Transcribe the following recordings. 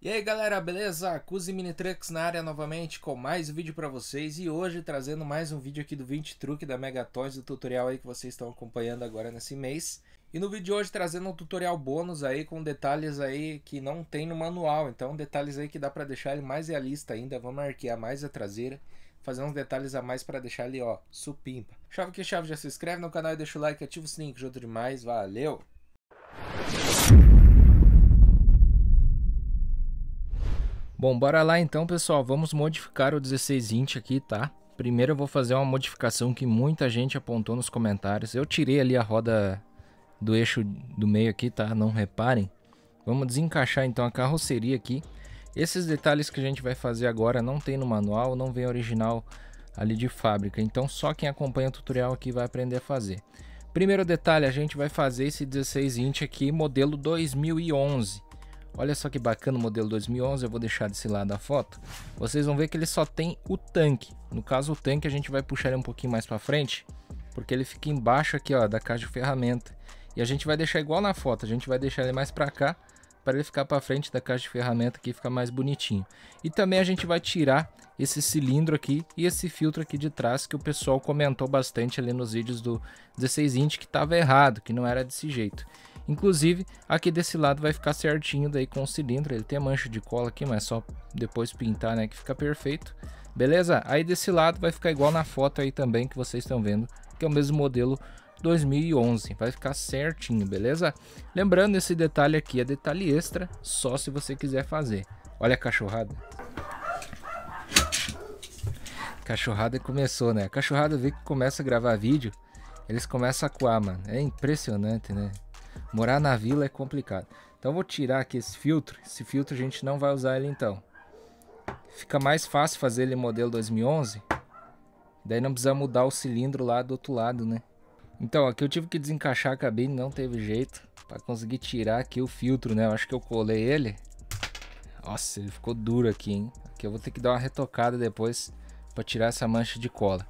E aí galera, beleza? Cusi Mini Trucks na área novamente com mais um vídeo para vocês e hoje trazendo mais um vídeo aqui do 20 truque da Megatons, do tutorial aí que vocês estão acompanhando agora nesse mês. E no vídeo de hoje trazendo um tutorial bônus aí com detalhes aí que não tem no manual, então detalhes aí que dá para deixar ele mais realista ainda, vamos arquear mais a traseira, fazer uns detalhes a mais para deixar ele ó, supimpa. Chave que chave, já se inscreve no canal e deixa o like, ativa o sininho que junto demais, valeu! Bom, bora lá então, pessoal. Vamos modificar o 1620 aqui, tá? Primeiro eu vou fazer uma modificação que muita gente apontou nos comentários. Eu tirei ali a roda do eixo do meio aqui, tá? Não reparem. Vamos desencaixar então a carroceria aqui. Esses detalhes que a gente vai fazer agora não tem no manual, não vem original ali de fábrica. Então só quem acompanha o tutorial aqui vai aprender a fazer. Primeiro detalhe, a gente vai fazer esse 16 inch aqui modelo 2011. Olha só que bacana o modelo 2011, eu vou deixar desse lado a foto. Vocês vão ver que ele só tem o tanque. No caso, o tanque a gente vai puxar ele um pouquinho mais para frente, porque ele fica embaixo aqui ó, da caixa de ferramenta. E a gente vai deixar igual na foto, a gente vai deixar ele mais para cá, para ele ficar para frente da caixa de ferramenta que fica mais bonitinho. E também a gente vai tirar esse cilindro aqui e esse filtro aqui de trás que o pessoal comentou bastante ali nos vídeos do 16 inch que estava errado, que não era desse jeito. Inclusive, aqui desse lado vai ficar certinho daí com o cilindro, ele tem a mancha de cola aqui, mas só depois pintar, né, que fica perfeito. Beleza? Aí desse lado vai ficar igual na foto aí também que vocês estão vendo, que é o mesmo modelo 2011, vai ficar certinho, beleza? Lembrando, esse detalhe aqui é detalhe extra, só se você quiser fazer. Olha a cachorrada. Cachorrada começou, né? A cachorrada vê que começa a gravar vídeo, eles começam a coar, mano. É impressionante, né? Morar na vila é complicado. Então vou tirar aqui esse filtro. Esse filtro a gente não vai usar ele então. Fica mais fácil fazer ele modelo 2011. Daí não precisa mudar o cilindro lá do outro lado, né? Então aqui eu tive que desencaixar a cabine, não teve jeito. para conseguir tirar aqui o filtro, né? Eu acho que eu colei ele. Nossa, ele ficou duro aqui, hein? Aqui eu vou ter que dar uma retocada depois para tirar essa mancha de cola.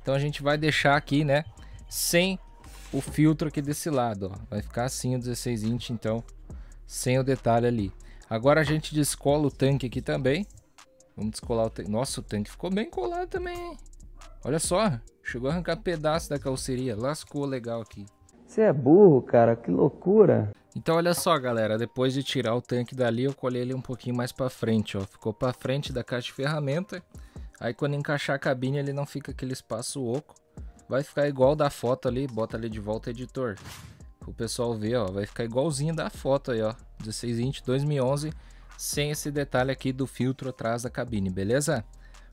Então a gente vai deixar aqui, né? Sem o filtro aqui desse lado, ó. Vai ficar assim o 16 inch, então, sem o detalhe ali. Agora a gente descola o tanque aqui também. Vamos descolar o tanque. Nossa, o tanque ficou bem colado também, Olha só, chegou a arrancar pedaço da calceria. Lascou legal aqui. Você é burro, cara, que loucura. Então olha só, galera, depois de tirar o tanque dali, eu colhei ele um pouquinho mais para frente, ó. Ficou para frente da caixa de ferramenta. Aí quando encaixar a cabine, ele não fica aquele espaço oco vai ficar igual da foto ali, bota ali de volta editor. O pessoal vê, ó, vai ficar igualzinho da foto aí, ó, 1620 2011, sem esse detalhe aqui do filtro atrás da cabine, beleza?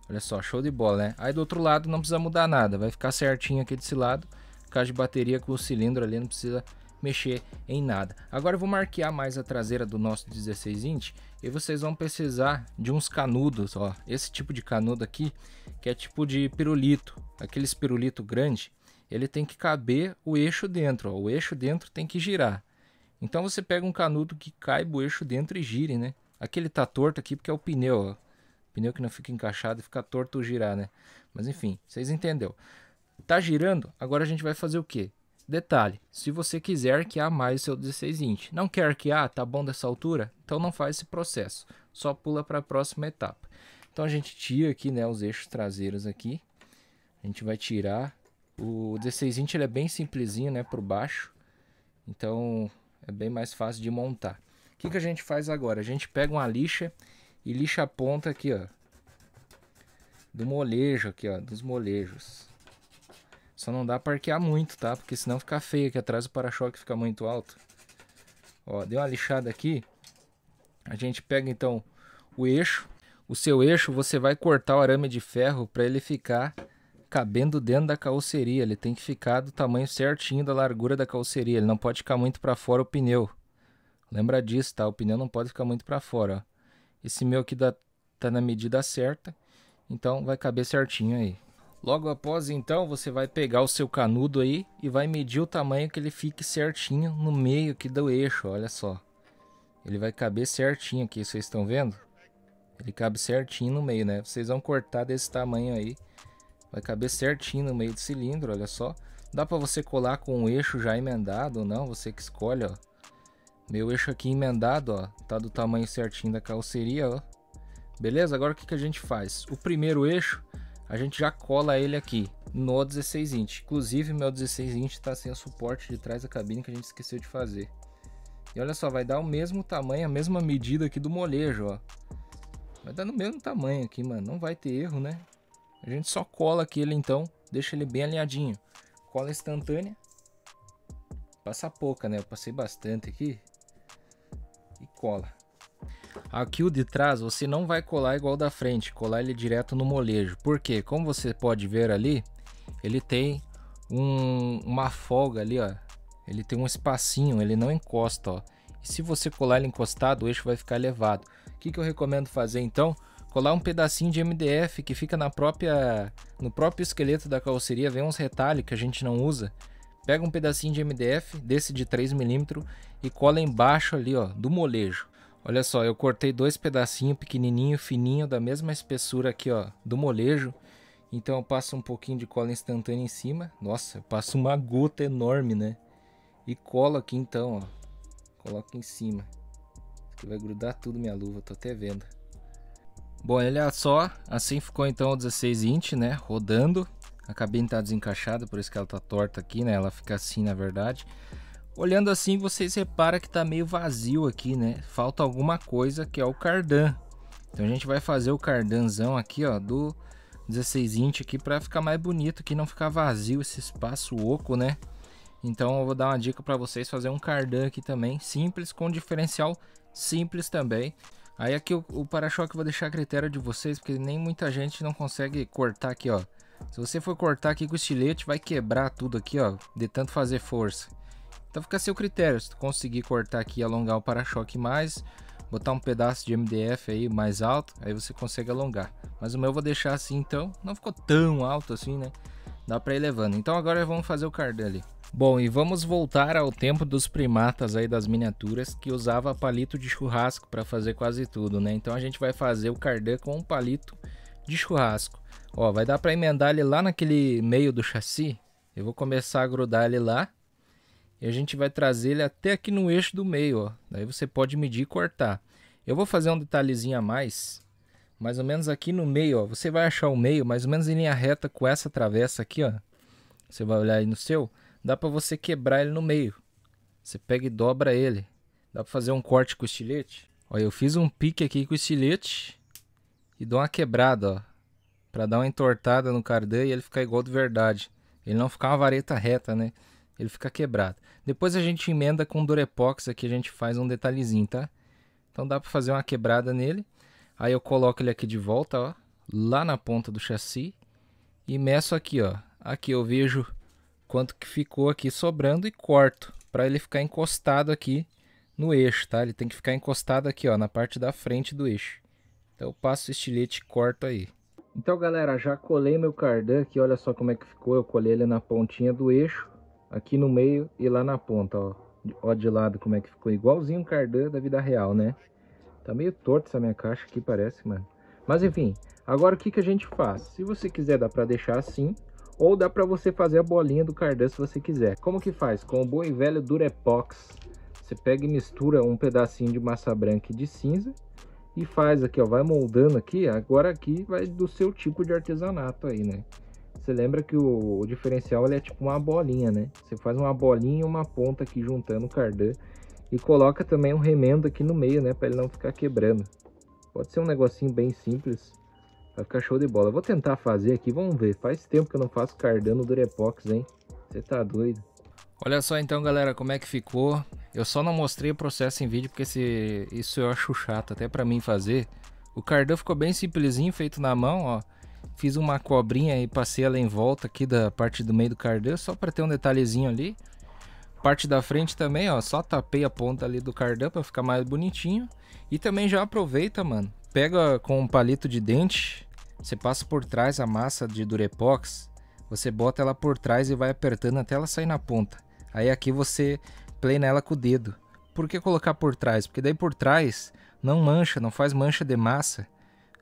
Olha só, show de bola, né? Aí do outro lado não precisa mudar nada, vai ficar certinho aqui desse lado, caixa de bateria com o cilindro ali, não precisa mexer em nada. Agora eu vou marquear mais a traseira do nosso 16 inch e vocês vão precisar de uns canudos, ó. Esse tipo de canudo aqui, que é tipo de pirulito. Aqueles pirulito grande, ele tem que caber o eixo dentro, ó. o eixo dentro tem que girar. Então você pega um canudo que caiba o eixo dentro e gire, né? Aquele tá torto aqui porque é o pneu, ó. Pneu que não fica encaixado e fica torto ou girar, né? Mas enfim, vocês entenderam. Tá girando, agora a gente vai fazer o quê? Detalhe, se você quiser que a mais o seu 16 inch, não quer que a, tá bom dessa altura? Então não faz esse processo, só pula para a próxima etapa. Então a gente tira aqui, né, os eixos traseiros aqui. A gente vai tirar. O 1620 ele é bem simplesinho, né, por baixo. Então é bem mais fácil de montar. O que, que a gente faz agora? A gente pega uma lixa e lixa a ponta aqui, ó. Do molejo aqui, ó, dos molejos. Só não dá para arquear muito, tá? Porque senão fica feio aqui atrás o para-choque fica muito alto. Ó, deu uma lixada aqui. A gente pega então o eixo o seu eixo você vai cortar o arame de ferro para ele ficar cabendo dentro da calceria. Ele tem que ficar do tamanho certinho da largura da calceria. Ele não pode ficar muito para fora o pneu. Lembra disso, tá? O pneu não pode ficar muito para fora. Ó. Esse meu aqui dá, tá na medida certa, então vai caber certinho aí. Logo após então, você vai pegar o seu canudo aí e vai medir o tamanho que ele fique certinho no meio aqui do eixo, olha só. Ele vai caber certinho aqui, vocês estão vendo? Ele cabe certinho no meio, né? Vocês vão cortar desse tamanho aí. Vai caber certinho no meio do cilindro, olha só. Dá para você colar com o um eixo já emendado ou não, você que escolhe, ó. Meu eixo aqui emendado, ó, tá do tamanho certinho da calceria, ó. Beleza? Agora o que, que a gente faz? O primeiro eixo, a gente já cola ele aqui no 16 inch. Inclusive, meu 16 inch está sem o suporte de trás da cabine que a gente esqueceu de fazer. E olha só, vai dar o mesmo tamanho, a mesma medida aqui do molejo, ó. Vai dar tá no mesmo tamanho aqui, mano. Não vai ter erro, né? A gente só cola aqui ele então. Deixa ele bem alinhadinho. Cola instantânea. Passa pouca, né? Eu passei bastante aqui. E cola. Aqui o de trás você não vai colar igual da frente. Colar ele direto no molejo. Porque, como você pode ver ali, ele tem um, uma folga ali, ó. Ele tem um espacinho, ele não encosta, ó. E se você colar ele encostado, o eixo vai ficar elevado. O que, que eu recomendo fazer então? Colar um pedacinho de MDF que fica na própria, no próprio esqueleto da carroceria, vem uns retalhos que a gente não usa. Pega um pedacinho de MDF, desse de 3mm, e cola embaixo ali ó, do molejo. Olha só, eu cortei dois pedacinhos pequenininho, fininho, da mesma espessura aqui ó, do molejo. Então eu passo um pouquinho de cola instantânea em cima. Nossa, eu passo uma gota enorme, né? E colo aqui então, ó. Coloco em cima vai grudar tudo minha luva, tô até vendo. Bom, olha só, assim ficou então o 16 inch, né, rodando. A cabine tá desencaixada, por isso que ela tá torta aqui, né, ela fica assim na verdade. Olhando assim, vocês reparam que tá meio vazio aqui, né, falta alguma coisa que é o cardan. Então a gente vai fazer o cardanzão aqui, ó, do 16 inch aqui para ficar mais bonito, que não ficar vazio esse espaço oco, né. Então eu vou dar uma dica para vocês fazer um cardan aqui também, simples, com diferencial simples também. Aí aqui o, o para-choque eu vou deixar a critério de vocês, porque nem muita gente não consegue cortar aqui, ó. Se você for cortar aqui com o estilete, vai quebrar tudo aqui, ó, de tanto fazer força. Então fica a seu critério, se tu conseguir cortar aqui e alongar o para-choque mais, botar um pedaço de MDF aí mais alto, aí você consegue alongar. Mas o meu eu vou deixar assim então, não ficou tão alto assim, né? Dá para ir levando. Então agora vamos fazer o card ali. Bom, e vamos voltar ao tempo dos primatas aí das miniaturas que usava palito de churrasco para fazer quase tudo, né? Então a gente vai fazer o cardan com um palito de churrasco. Ó, vai dar para emendar ele lá naquele meio do chassi. Eu vou começar a grudar ele lá. E a gente vai trazer ele até aqui no eixo do meio, ó. Daí você pode medir e cortar. Eu vou fazer um detalhezinho a mais mais ou menos aqui no meio, ó. Você vai achar o meio, mais ou menos em linha reta com essa travessa aqui, ó. Você vai olhar aí no seu, dá para você quebrar ele no meio. Você pega e dobra ele. Dá para fazer um corte com estilete. Ó, eu fiz um pique aqui com estilete e dou uma quebrada, ó, para dar uma entortada no cardan e ele ficar igual de verdade. Ele não ficar uma vareta reta, né? Ele fica quebrado. Depois a gente emenda com durepox aqui, a gente faz um detalhezinho, tá? Então dá para fazer uma quebrada nele. Aí eu coloco ele aqui de volta, ó, lá na ponta do chassi e meço aqui, ó. Aqui eu vejo quanto que ficou aqui sobrando e corto para ele ficar encostado aqui no eixo, tá? Ele tem que ficar encostado aqui, ó, na parte da frente do eixo. Então eu passo o estilete e corto aí. Então, galera, já colei meu cardan aqui, olha só como é que ficou. Eu colei ele na pontinha do eixo, aqui no meio e lá na ponta, ó. Ó de lado como é que ficou, igualzinho o cardan da vida real, né? Tá meio torta essa minha caixa aqui, parece, mano. Mas enfim, agora o que, que a gente faz? Se você quiser, dá pra deixar assim. Ou dá pra você fazer a bolinha do cardan se você quiser. Como que faz? Com o bom e velho Durepox. Você pega e mistura um pedacinho de massa branca e de cinza. E faz aqui, ó. Vai moldando aqui. Agora aqui vai do seu tipo de artesanato aí, né? Você lembra que o, o diferencial é tipo uma bolinha, né? Você faz uma bolinha e uma ponta aqui juntando o cardan e coloca também um remendo aqui no meio, né? Para ele não ficar quebrando. Pode ser um negocinho bem simples. Vai ficar show de bola. Vou tentar fazer aqui, vamos ver. Faz tempo que eu não faço cardano Durepox, hein? Você tá doido. Olha só então, galera, como é que ficou. Eu só não mostrei o processo em vídeo porque esse, isso eu acho chato até para mim fazer. O cardão ficou bem simplesinho, feito na mão, ó. Fiz uma cobrinha e passei ela em volta aqui da parte do meio do cardão, só para ter um detalhezinho ali. Parte da frente também, ó, só tapei a ponta ali do cardan para ficar mais bonitinho. E também já aproveita, mano. Pega com um palito de dente, você passa por trás a massa de durepox, você bota ela por trás e vai apertando até ela sair na ponta. Aí aqui você plena ela com o dedo. Por que colocar por trás? Porque daí por trás não mancha, não faz mancha de massa.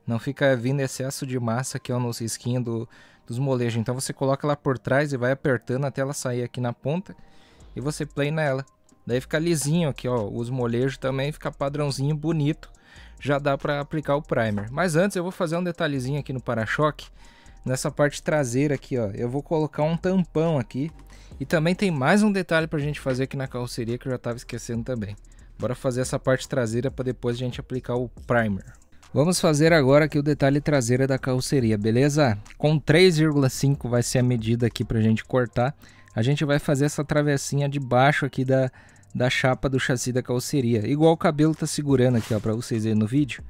Não fica vindo excesso de massa que é nos risquinhos do, dos molejos. Então você coloca ela por trás e vai apertando até ela sair aqui na ponta e você play nela. Daí fica lisinho aqui, ó, os molejos também fica padrãozinho, bonito. Já dá para aplicar o primer. Mas antes eu vou fazer um detalhezinho aqui no para-choque. Nessa parte traseira aqui, ó, eu vou colocar um tampão aqui. E também tem mais um detalhe para a gente fazer aqui na carroceria que eu já estava esquecendo também. Bora fazer essa parte traseira para depois a gente aplicar o primer. Vamos fazer agora aqui o detalhe traseira da carroceria, beleza? Com 3,5 vai ser a medida aqui para a gente cortar a gente vai fazer essa travessinha de baixo aqui da, da chapa do chassi da carroceria. Igual o cabelo tá segurando aqui, ó, pra vocês verem no vídeo.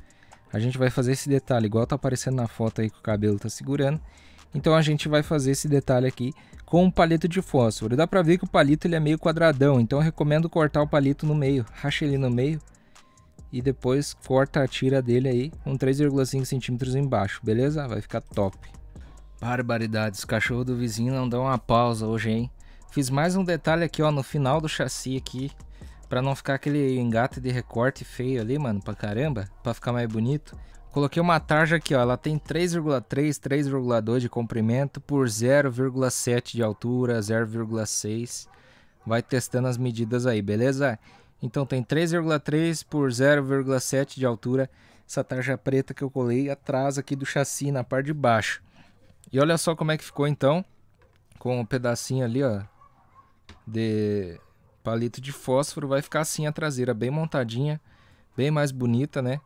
A gente vai fazer esse detalhe, igual tá aparecendo na foto aí que o cabelo tá segurando. Então a gente vai fazer esse detalhe aqui com um palito de fósforo. Dá pra ver que o palito ele é meio quadradão, então eu recomendo cortar o palito no meio. Racha ele no meio e depois corta a tira dele aí com 3,5 centímetros embaixo, beleza? Vai ficar top. Barbaridades, cachorro do vizinho não dá uma pausa hoje, hein? Fiz mais um detalhe aqui, ó, no final do chassi aqui, para não ficar aquele engate de recorte feio ali, mano, pra caramba, para ficar mais bonito. Coloquei uma tarja aqui, ó, ela tem 3,3, 3,2 de comprimento por 0,7 de altura, 0,6. Vai testando as medidas aí, beleza? Então tem 3,3 por 0,7 de altura, essa tarja preta que eu colei atrás aqui do chassi, na parte de baixo. E olha só como é que ficou então, com o um pedacinho ali, ó, de palito de fósforo, vai ficar assim a traseira, bem montadinha, bem mais bonita, né?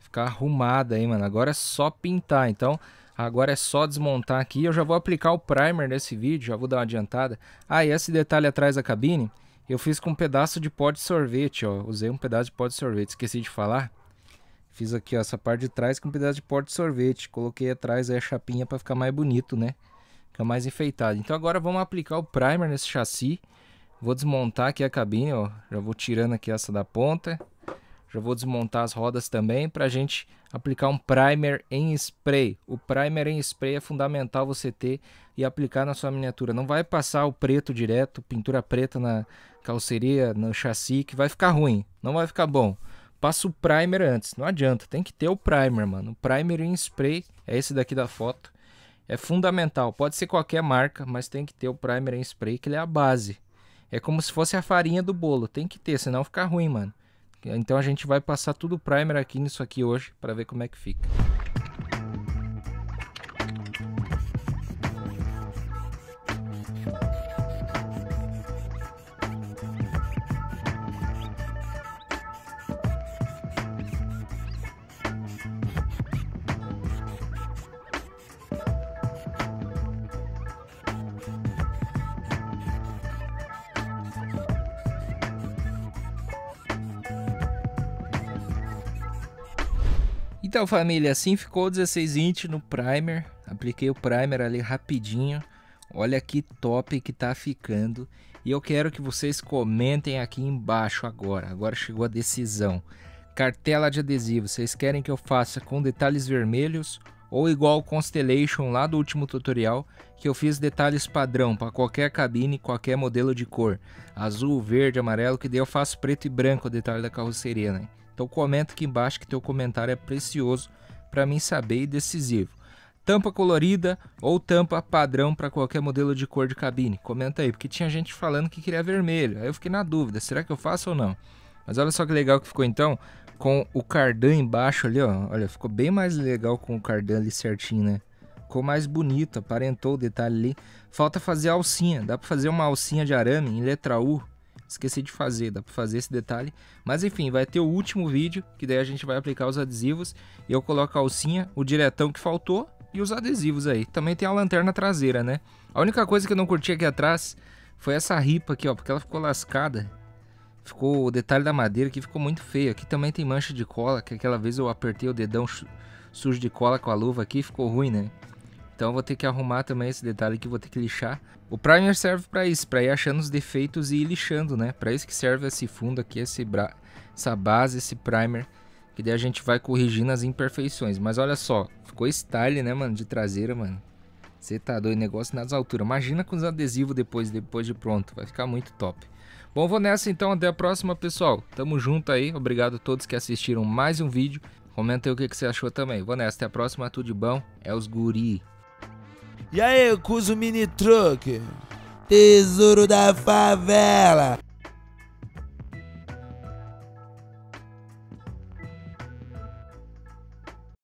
Ficar arrumada aí, mano. Agora é só pintar, então agora é só desmontar aqui. Eu já vou aplicar o primer nesse vídeo, já vou dar uma adiantada. Ah, esse detalhe atrás da cabine, eu fiz com um pedaço de pó de sorvete, ó. Usei um pedaço de pó de sorvete, esqueci de falar. Fiz aqui ó, essa parte de trás com um pedaço de pó de sorvete. Coloquei atrás aí a chapinha para ficar mais bonito, né? Fica mais enfeitado. Então agora vamos aplicar o primer nesse chassi. Vou desmontar aqui a cabine, ó. Já vou tirando aqui essa da ponta. Já vou desmontar as rodas também para a gente aplicar um primer em spray. O primer em spray é fundamental você ter e aplicar na sua miniatura. Não vai passar o preto direto, pintura preta na calceria, no chassi, que vai ficar ruim. Não vai ficar bom. Passa o primer antes. Não adianta, tem que ter o primer, mano. O primer em spray é esse daqui da foto. É fundamental. Pode ser qualquer marca, mas tem que ter o primer em spray, que ele é a base. É como se fosse a farinha do bolo. Tem que ter, senão fica ruim, mano. Então a gente vai passar tudo o primer aqui nisso aqui hoje para ver como é que fica. Então, família, assim ficou 16 inch no primer. Apliquei o primer ali rapidinho. Olha que top que tá ficando. E eu quero que vocês comentem aqui embaixo agora. Agora chegou a decisão. Cartela de adesivo. Vocês querem que eu faça com detalhes vermelhos ou igual o Constellation lá do último tutorial, que eu fiz detalhes padrão para qualquer cabine, qualquer modelo de cor, azul, verde, amarelo, que daí eu faço preto e branco o detalhe da carroceria, né? Então comenta aqui embaixo que teu comentário é precioso para mim saber e decisivo. Tampa colorida ou tampa padrão para qualquer modelo de cor de cabine? Comenta aí, porque tinha gente falando que queria vermelho. Aí eu fiquei na dúvida, será que eu faço ou não? Mas olha só que legal que ficou então, com o cardan embaixo ali, ó. Olha, ficou bem mais legal com o cardan ali certinho, né? Ficou mais bonito, aparentou o detalhe ali. Falta fazer a alcinha. Dá para fazer uma alcinha de arame em letra U, Esqueci de fazer, dá para fazer esse detalhe. Mas enfim, vai ter o último vídeo, que daí a gente vai aplicar os adesivos. E eu coloco a alcinha, o diretão que faltou e os adesivos aí. Também tem a lanterna traseira, né? A única coisa que eu não curti aqui atrás foi essa ripa aqui, ó, porque ela ficou lascada. Ficou o detalhe da madeira que ficou muito feio. Aqui também tem mancha de cola, que aquela vez eu apertei o dedão sujo de cola com a luva aqui, ficou ruim, né? Então eu vou ter que arrumar também esse detalhe que vou ter que lixar. O primer serve para isso, para ir achando os defeitos e ir lixando, né? Para isso que serve esse fundo aqui, esse bra... essa base, esse primer, que daí a gente vai corrigindo as imperfeições. Mas olha só, ficou style, né, mano, de traseira, mano. Você tá doido, negócio nas alturas. Imagina com os adesivos depois, depois de pronto, vai ficar muito top. Bom, vou nessa então, até a próxima, pessoal. Tamo junto aí, obrigado a todos que assistiram mais um vídeo. Comenta aí o que, que você achou também. Vou nessa, até a próxima, tudo de bom. É os guri. E aí, cuso mini truck? Tesouro da favela!